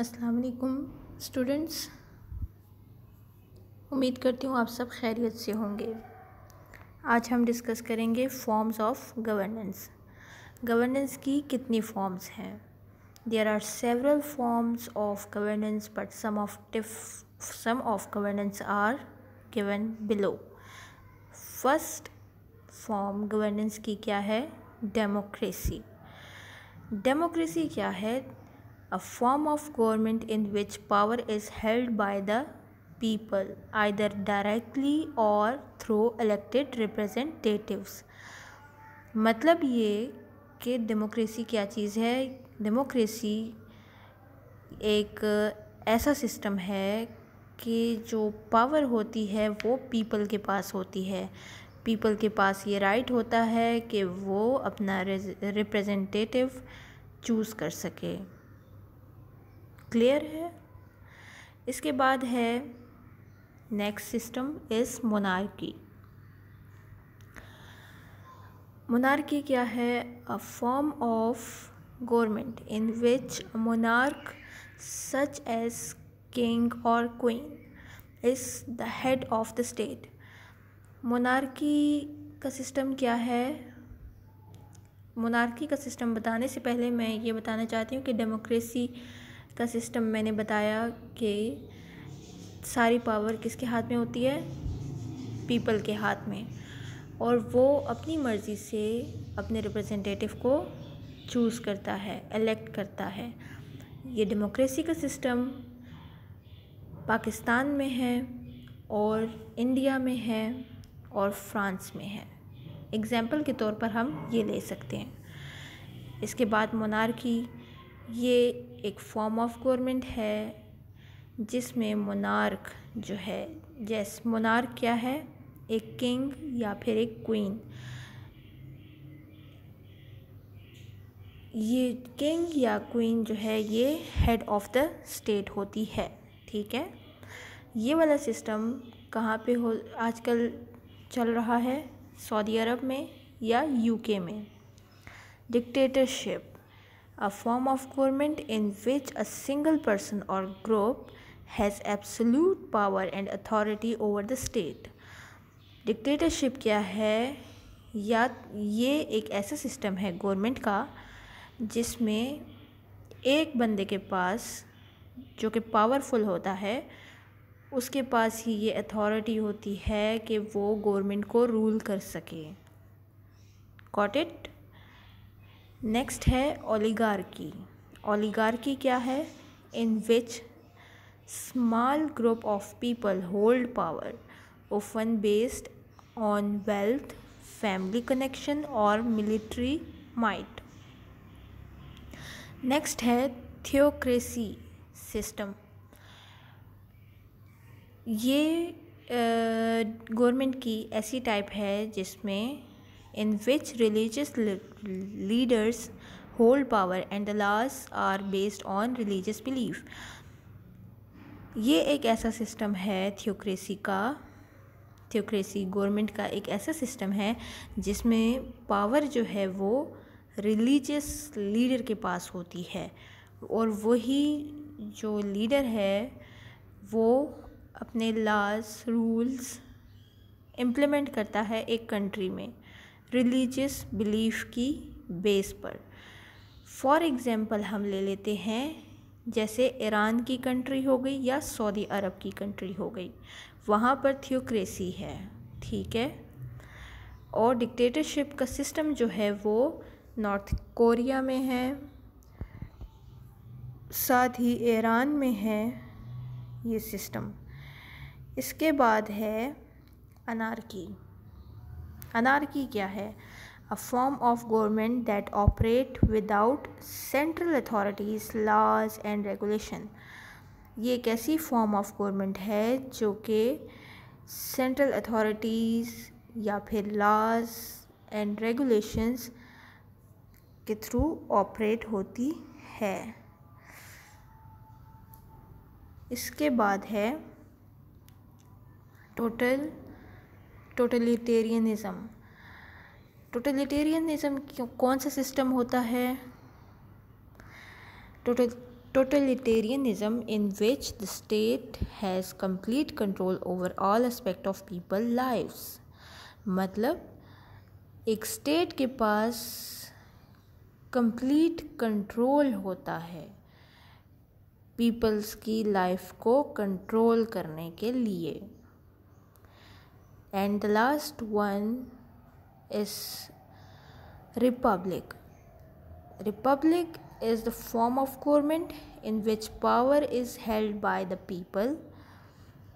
अस्सलाम वालेकुम स्टूडेंट्स उम्मीद करती हूँ आप सब खैरियत से होंगे आज हम डिस्कस करेंगे फॉर्म्स ऑफ गवर्नेंस गवर्नेंस की कितनी फॉर्म्स हैं there are several forms of governance but some of टिफ some of governance are given below first form governance की क्या है डेमोक्रेसी डेमोक्रेसी क्या है a form of government in which power is held by the people either directly or through elected representatives मतलब ये कि democracy क्या चीज़ है डेमोक्रेसी एक ऐसा सिस्टम है कि जो पावर होती है वो पीपल के पास होती है पीपल के पास ये राइट होता है कि वो अपना रिप्रेजेंटेटिव चूज़ कर सके क्लियर है इसके बाद है next system is monarchy monarchy क्या है a form of government in which monarch such as king और queen is the head of the state monarchy का सिस्टम क्या है मोनार्की का सिस्टम बताने से पहले मैं ये बताना चाहती हूँ कि डेमोक्रेसी का सिस्टम मैंने बताया कि सारी पावर किसके हाथ में होती है पीपल के हाथ में और वो अपनी मर्ज़ी से अपने रिप्रेजेंटेटिव को चूज़ करता है इलेक्ट करता है ये डेमोक्रेसी का सिस्टम पाकिस्तान में है और इंडिया में है और फ्रांस में है एग्ज़ाम्पल के तौर पर हम ये ले सकते हैं इसके बाद मोनार्की ये एक फॉर्म ऑफ गवर्नमेंट है जिसमें मोनार्क जो है जैस मोनार्क क्या है एक किंग या फिर एक क्वीन ये किंग या क्वीन जो है ये हेड ऑफ़ द स्टेट होती है ठीक है ये वाला सिस्टम कहाँ पे हो आजकल चल रहा है सऊदी अरब में या यूके में dictatorship a form of government in which a single person or group has absolute power and authority over the state. Dictatorship क्या है या ये एक ऐसा सिस्टम है गवर्नमेंट का जिसमें एक बंदे के पास जो कि पावरफुल होता है उसके पास ही ये अथॉरिटी होती है कि वो गवर्नमेंट को रूल कर सके कॉट इट नेक्स्ट है ओलीगार्की ओलीगार्की क्या है in which small group of people hold power often based on wealth family connection और मिलिट्री माइट नेक्स्ट है थियोक्रेसी सिस्टम ये गवर्नमेंट की ऐसी टाइप है जिसमें in which religious le- leaders hold power and the laws are based on religious belief. ये एक ऐसा सिस्टम है थियोक्रेसी का थियोक्रेसी गवर्नमेंट का एक ऐसा सिस्टम है जिसमें पावर जो है वो रिलीजियस लीडर के पास होती है और वही जो लीडर है वो अपने लाज रूल्स इम्प्लीमेंट करता है एक कंट्री में रिलीजियस बिलीफ की बेस पर फॉर एग्ज़ाम्पल हम ले लेते हैं जैसे ईरान की कंट्री हो गई या सऊदी अरब की कंट्री हो गई वहाँ पर थियोक्रेसी है ठीक है और डिक्टेटरशिप का सिस्टम जो है वो नॉर्थ कोरिया में है साथ ही ईरान में है ये सिस्टम इसके बाद है अनारकी अनार की क्या है a form of government that operate without central authorities laws and regulation ये एक ऐसी फॉर्म ऑफ गवर्नमेंट है जो कि सेंट्रल अथॉरिटीज़ या फिर लॉज एंड रेगुलेशंस के थ्रू ऑपरेट होती है इसके बाद है टोटल टोटलीटेरियनिज़म टोटलीटेरियनिज़म कौन सा सिस्टम होता है total totalitarianism in which the state has complete control over all aspect of people life मतलब एक स्टेट के पास कंप्लीट कंट्रोल होता है पीपल्स की लाइफ को कंट्रोल करने के लिए and the last one is republic republic is the form of government in which power is held by the people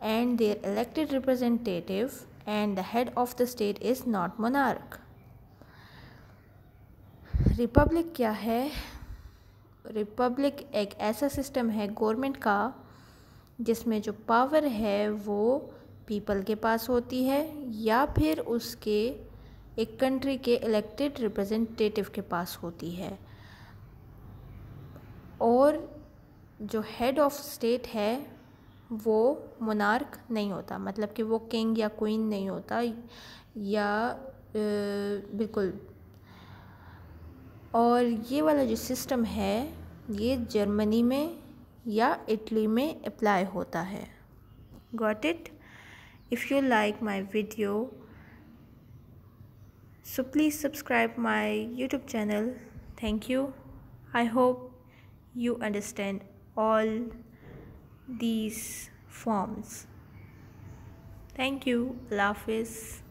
and their elected representative and the head of the state is not monarch republic क्या है Republic एक ऐसा system है government का जिसमें जो power है वो पीपल के पास होती है या फिर उसके एक कंट्री के इलेक्टेड रिप्रेजेंटेटिव के पास होती है और जो हेड ऑफ स्टेट है वो मोनार्क नहीं होता मतलब कि वो किंग या क्वीन नहीं होता या बिल्कुल और ये वाला जो सिस्टम है ये जर्मनी में या इटली में अप्लाई होता है got it if you like my video so please subscribe my youtube channel thank you i hope you understand all these forms thank you Love is.